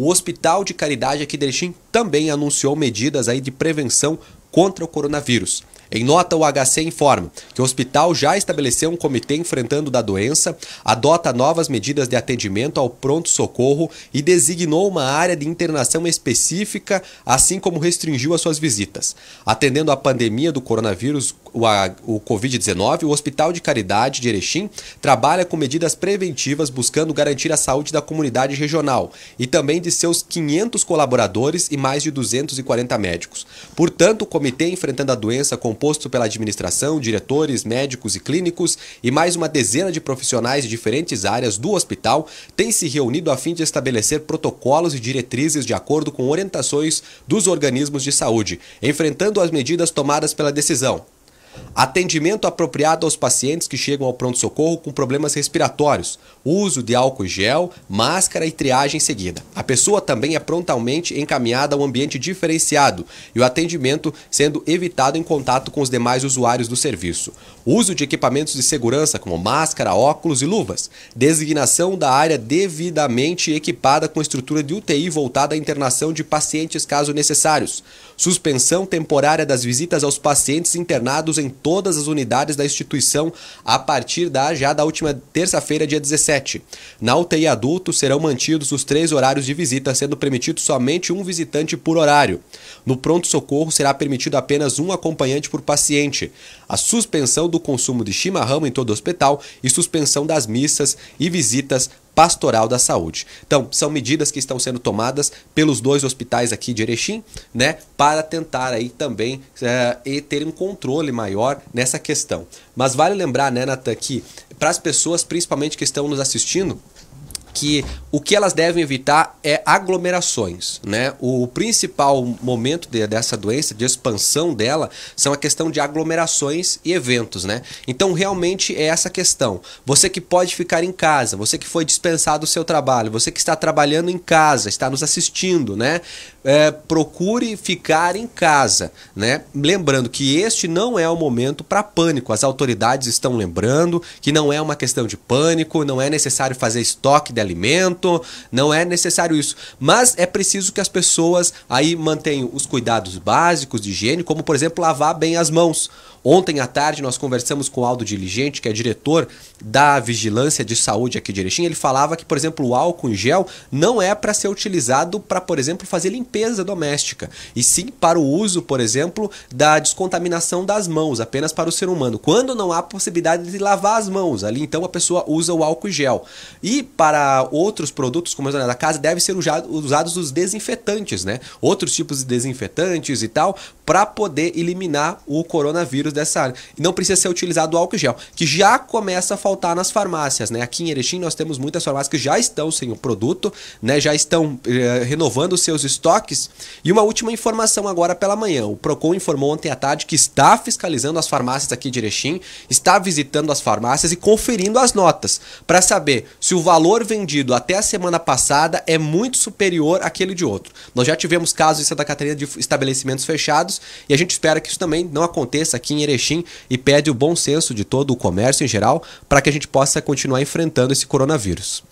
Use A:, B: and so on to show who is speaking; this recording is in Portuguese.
A: O Hospital de Caridade aqui de Erechim também anunciou medidas aí de prevenção contra o coronavírus. Em nota, o HC informa que o hospital já estabeleceu um comitê enfrentando da doença, adota novas medidas de atendimento ao pronto-socorro e designou uma área de internação específica, assim como restringiu as suas visitas. Atendendo à pandemia do coronavírus o, o Covid-19, o Hospital de Caridade de Erechim trabalha com medidas preventivas buscando garantir a saúde da comunidade regional e também de seus 500 colaboradores e mais de 240 médicos. Portanto, o Comitê Enfrentando a Doença, composto pela administração, diretores, médicos e clínicos e mais uma dezena de profissionais de diferentes áreas do hospital, tem se reunido a fim de estabelecer protocolos e diretrizes de acordo com orientações dos organismos de saúde, enfrentando as medidas tomadas pela decisão. Atendimento apropriado aos pacientes que chegam ao pronto-socorro com problemas respiratórios. Uso de álcool gel, máscara e triagem seguida. A pessoa também é prontamente encaminhada a um ambiente diferenciado e o atendimento sendo evitado em contato com os demais usuários do serviço. Uso de equipamentos de segurança como máscara, óculos e luvas. Designação da área devidamente equipada com estrutura de UTI voltada à internação de pacientes caso necessários. Suspensão temporária das visitas aos pacientes internados em todas as unidades da instituição a partir da já da última terça-feira, dia 17. Na UTI adulto serão mantidos os três horários de visita, sendo permitido somente um visitante por horário. No pronto-socorro será permitido apenas um acompanhante por paciente. A suspensão do consumo de chimarrão em todo o hospital e suspensão das missas e visitas pastoral da saúde. Então, são medidas que estão sendo tomadas pelos dois hospitais aqui de Erechim, né, para tentar aí também é, e ter um controle maior nessa questão. Mas vale lembrar, né, Natan, que para as pessoas, principalmente que estão nos assistindo, que o que elas devem evitar é aglomerações. Né? O principal momento de, dessa doença, de expansão dela, são a questão de aglomerações e eventos. Né? Então, realmente é essa questão. Você que pode ficar em casa, você que foi dispensado do seu trabalho, você que está trabalhando em casa, está nos assistindo, né? É, procure ficar em casa. Né? Lembrando que este não é o momento para pânico. As autoridades estão lembrando que não é uma questão de pânico, não é necessário fazer estoque de alimento, não é necessário isso. Mas é preciso que as pessoas aí mantenham os cuidados básicos de higiene, como por exemplo lavar bem as mãos. Ontem à tarde nós conversamos com o Aldo Diligente, que é diretor da Vigilância de Saúde aqui de Erechim. Ele falava que, por exemplo, o álcool em gel não é para ser utilizado para, por exemplo, fazer limpeza doméstica, e sim para o uso, por exemplo, da descontaminação das mãos, apenas para o ser humano. Quando não há possibilidade de lavar as mãos ali, então a pessoa usa o álcool em gel. E para outros produtos, como a da casa, devem ser usados os desinfetantes, né? Outros tipos de desinfetantes e tal, para poder eliminar o coronavírus dessa área. E não precisa ser utilizado o álcool gel, que já começa a faltar nas farmácias, né? Aqui em Erechim nós temos muitas farmácias que já estão sem o produto, né? Já estão eh, renovando seus estoques. E uma última informação agora pela manhã. O Procon informou ontem à tarde que está fiscalizando as farmácias aqui de Erechim, está visitando as farmácias e conferindo as notas para saber se o valor vendido vendido até a semana passada é muito superior àquele de outro. Nós já tivemos casos em Santa Catarina de estabelecimentos fechados e a gente espera que isso também não aconteça aqui em Erechim e pede o bom senso de todo o comércio em geral para que a gente possa continuar enfrentando esse coronavírus.